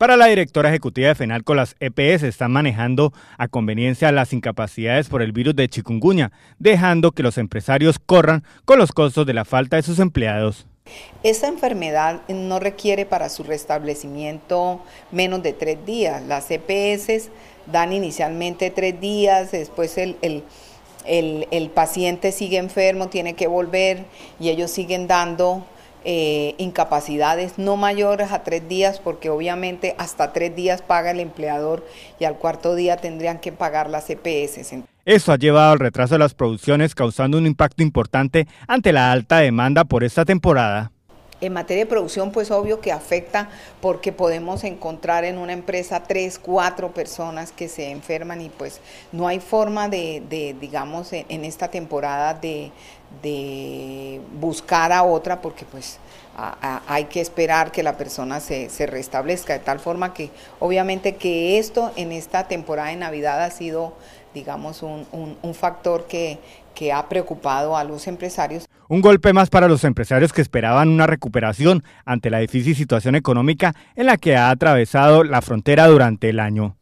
Para la directora ejecutiva de FENALCO, las EPS están manejando a conveniencia las incapacidades por el virus de chikungunya, dejando que los empresarios corran con los costos de la falta de sus empleados. Esa enfermedad no requiere para su restablecimiento menos de tres días. Las EPS dan inicialmente tres días, después el paciente sigue enfermo, tiene que volver y ellos siguen dando eh, incapacidades no mayores a tres días, porque obviamente hasta tres días paga el empleador y al cuarto día tendrían que pagar las EPS. Eso ha llevado al retraso de las producciones, causando un impacto importante ante la alta demanda por esta temporada. En materia de producción, pues obvio que afecta porque podemos encontrar en una empresa tres, cuatro personas que se enferman y pues no hay forma de, digamos, en, esta temporada de buscar a otra porque pues hay que esperar que la persona se, se, restablezca de tal forma que obviamente que esto en esta temporada de Navidad ha sido digamos un, factor que, que ha preocupado a los empresarios. Un golpe más para los empresarios que esperaban una recuperación ante la difícil situación económica en la que ha atravesado la frontera durante el año.